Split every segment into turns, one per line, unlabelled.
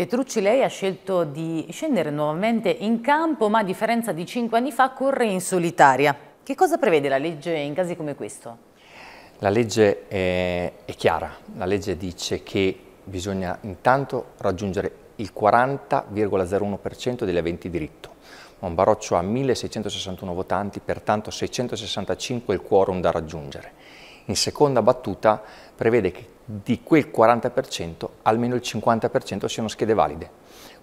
Petrucci lei ha scelto di scendere nuovamente in campo, ma a differenza di cinque anni fa corre in solitaria. Che cosa prevede la legge in casi come questo?
La legge è, è chiara, la legge dice che bisogna intanto raggiungere il 40,01% degli aventi diritto. Monbaroccio ha 1661 votanti, pertanto 665 è il quorum da raggiungere. In seconda battuta prevede che di quel 40% almeno il 50% siano schede valide.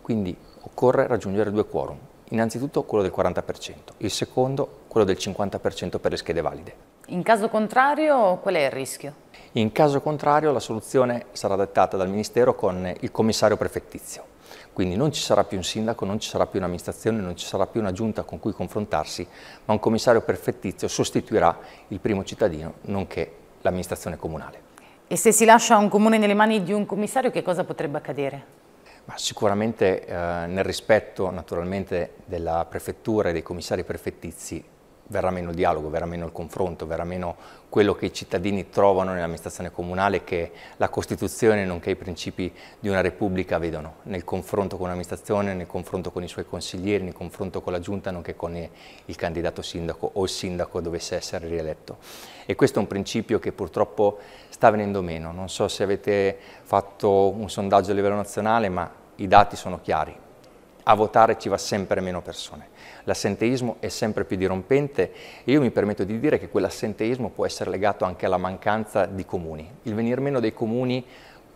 Quindi occorre raggiungere due quorum. Innanzitutto quello del 40%, il secondo quello del 50% per le schede valide.
In caso contrario qual è il rischio?
In caso contrario la soluzione sarà dettata dal Ministero con il commissario prefettizio. Quindi non ci sarà più un sindaco, non ci sarà più un'amministrazione, non ci sarà più una giunta con cui confrontarsi, ma un commissario prefettizio sostituirà il primo cittadino, nonché l'amministrazione comunale.
E se si lascia un comune nelle mani di un commissario che cosa potrebbe accadere?
Ma sicuramente eh, nel rispetto naturalmente della prefettura e dei commissari prefettizi verrà meno il dialogo, verrà meno il confronto, verrà meno quello che i cittadini trovano nell'amministrazione comunale che la Costituzione nonché i principi di una Repubblica vedono nel confronto con l'amministrazione, nel confronto con i suoi consiglieri, nel confronto con la Giunta nonché con il candidato sindaco o il sindaco dovesse essere rieletto. E questo è un principio che purtroppo sta venendo meno. Non so se avete fatto un sondaggio a livello nazionale ma i dati sono chiari, a votare ci va sempre meno persone. L'assenteismo è sempre più dirompente e io mi permetto di dire che quell'assenteismo può essere legato anche alla mancanza di comuni. Il venir meno dei comuni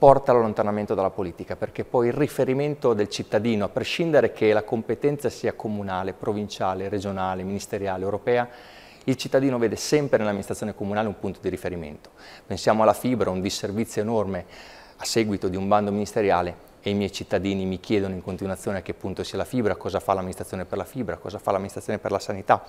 porta all'allontanamento dalla politica, perché poi il riferimento del cittadino, a prescindere che la competenza sia comunale, provinciale, regionale, ministeriale, europea, il cittadino vede sempre nell'amministrazione comunale un punto di riferimento. Pensiamo alla fibra, un disservizio enorme a seguito di un bando ministeriale e i miei cittadini mi chiedono in continuazione a che punto sia la fibra, cosa fa l'amministrazione per la fibra, cosa fa l'amministrazione per la sanità,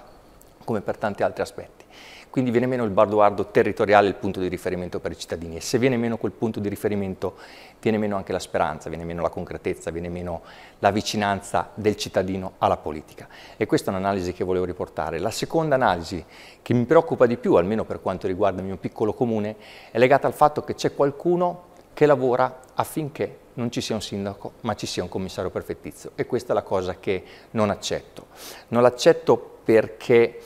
come per tanti altri aspetti. Quindi viene meno il baluardo territoriale, il punto di riferimento per i cittadini e se viene meno quel punto di riferimento viene meno anche la speranza, viene meno la concretezza, viene meno la vicinanza del cittadino alla politica. E questa è un'analisi che volevo riportare. La seconda analisi che mi preoccupa di più, almeno per quanto riguarda il mio piccolo comune, è legata al fatto che c'è qualcuno che lavora affinché non ci sia un sindaco, ma ci sia un commissario perfettizio. E questa è la cosa che non accetto. Non l'accetto perché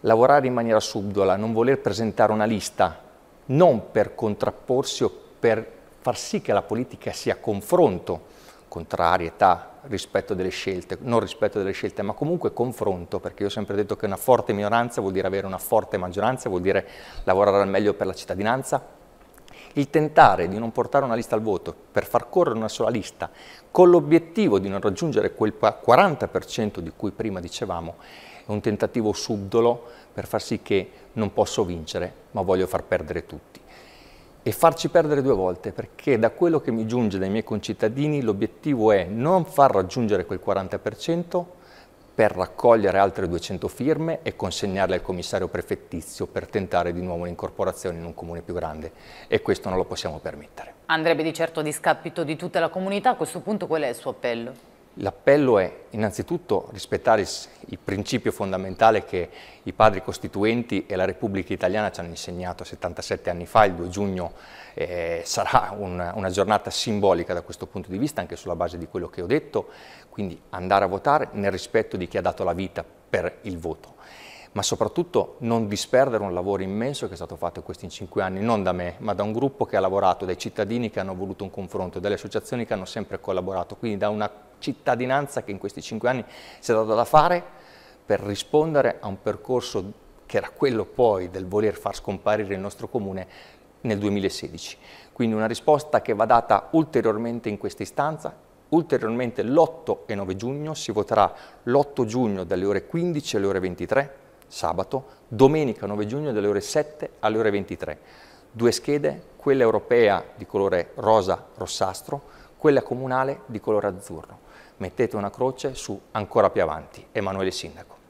lavorare in maniera subdola, non voler presentare una lista, non per contrapporsi o per far sì che la politica sia confronto, contrarietà, rispetto delle scelte, non rispetto delle scelte, ma comunque confronto, perché io ho sempre detto che una forte minoranza vuol dire avere una forte maggioranza, vuol dire lavorare al meglio per la cittadinanza, il tentare di non portare una lista al voto per far correre una sola lista con l'obiettivo di non raggiungere quel 40% di cui prima dicevamo è un tentativo subdolo per far sì che non posso vincere ma voglio far perdere tutti e farci perdere due volte, perché da quello che mi giunge dai miei concittadini l'obiettivo è non far raggiungere quel 40%, per raccogliere altre 200 firme e consegnarle al commissario prefettizio per tentare di nuovo l'incorporazione in un comune più grande e questo non lo possiamo permettere.
Andrebbe di certo a discapito di tutta la comunità, a questo punto qual è il suo appello?
L'appello è innanzitutto rispettare il principio fondamentale che i padri costituenti e la Repubblica Italiana ci hanno insegnato 77 anni fa, il 2 giugno eh, sarà un, una giornata simbolica da questo punto di vista, anche sulla base di quello che ho detto, quindi andare a votare nel rispetto di chi ha dato la vita per il voto ma soprattutto non disperdere un lavoro immenso che è stato fatto in questi cinque anni, non da me, ma da un gruppo che ha lavorato, dai cittadini che hanno voluto un confronto, dalle associazioni che hanno sempre collaborato, quindi da una cittadinanza che in questi cinque anni si è data da fare per rispondere a un percorso che era quello poi del voler far scomparire il nostro comune nel 2016. Quindi una risposta che va data ulteriormente in questa istanza ulteriormente l'8 e 9 giugno, si voterà l'8 giugno dalle ore 15 alle ore 23, sabato, domenica 9 giugno dalle ore 7 alle ore 23. Due schede, quella europea di colore rosa-rossastro, quella comunale di colore azzurro. Mettete una croce su ancora più avanti, Emanuele Sindaco.